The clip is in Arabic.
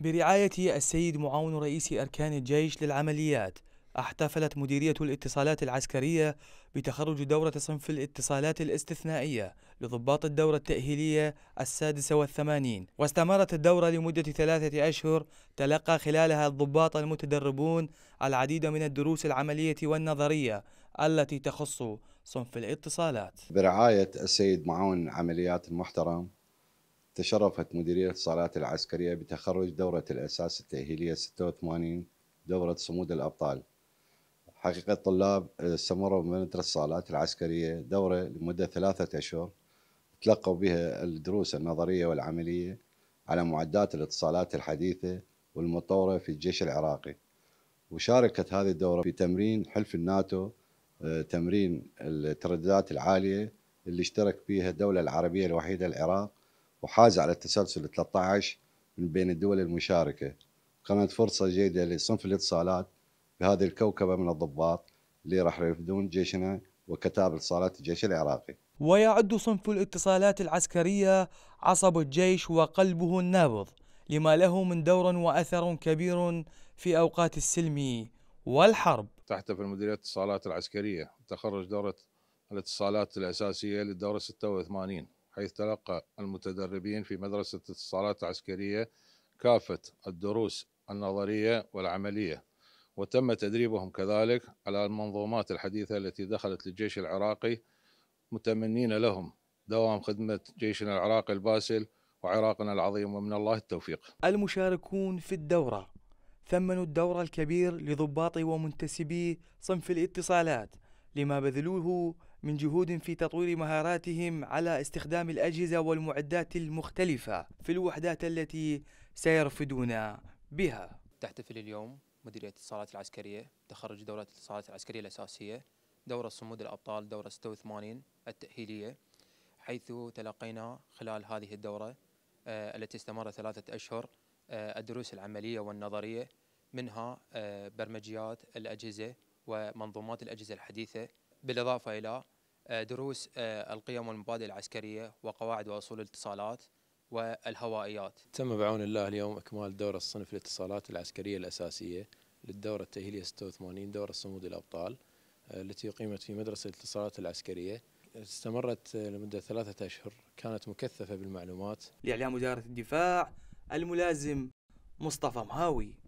برعاية السيد معاون رئيس أركان الجيش للعمليات احتفلت مديرية الاتصالات العسكرية بتخرج دورة صنف الاتصالات الاستثنائية لضباط الدورة التأهيلية السادسة والثمانين واستمرت الدورة لمدة ثلاثة أشهر تلقى خلالها الضباط المتدربون العديد من الدروس العملية والنظرية التي تخص صنف الاتصالات برعاية السيد معاون العمليات المحترم تشرفت مديرية الصالات العسكرية بتخرج دورة الأساس التأهيلية 86 دورة صمود الأبطال حقيقة الطلاب آه، استمروا من الصالات العسكرية دورة لمدة ثلاثة أشهر تلقوا بها الدروس النظرية والعملية على معدات الاتصالات الحديثة والمطورة في الجيش العراقي وشاركت هذه الدورة في تمرين حلف الناتو آه، تمرين الترددات العالية اللي اشترك فيها الدولة العربية الوحيدة العراق وحاز على التسلسل 13 من بين الدول المشاركة كانت فرصة جيدة لصنف الاتصالات بهذه الكوكبة من الضباط اللي راح يفدون جيشنا وكتاب اتصالات الجيش العراقي ويعد صنف الاتصالات العسكرية عصب الجيش وقلبه النابض لما له من دور وأثر كبير في أوقات السلم والحرب تحتفل مديرية الاتصالات العسكرية تخرج دورة الاتصالات الأساسية للدورة 86 حيث تلقى المتدربين في مدرسة اتصالات عسكرية كافة الدروس النظرية والعملية وتم تدريبهم كذلك على المنظومات الحديثة التي دخلت للجيش العراقي متمنين لهم دوام خدمة جيشنا العراقي الباسل وعراقنا العظيم ومن الله التوفيق المشاركون في الدورة ثمنوا الدور الكبير لضباط ومنتسبي صنف الاتصالات لما بذلوه من جهود في تطوير مهاراتهم على استخدام الأجهزة والمعدات المختلفة في الوحدات التي سيرفدون بها تحتفل اليوم مديرية الاتصالات العسكرية تخرج دورة الاتصالات العسكرية الأساسية دورة صمود الأبطال دورة 86 التأهيلية حيث تلقينا خلال هذه الدورة آه، التي استمرت ثلاثة أشهر آه، الدروس العملية والنظرية منها آه، برمجيات الأجهزة ومنظومات الأجهزة الحديثة بالإضافة إلى آه، دروس آه، القيم والمبادئ العسكرية وقواعد وأصول الاتصالات والهوائيات تم بعون الله اليوم إكمال دورة الصنف الاتصالات العسكرية الأساسية للدورة التأهيلية 86 دورة صمود الأبطال آه، التي أقيمت في مدرسة الاتصالات العسكرية استمرت لمدة ثلاثة أشهر كانت مكثفة بالمعلومات لإعلام وزارة الدفاع الملازم مصطفى مهاوي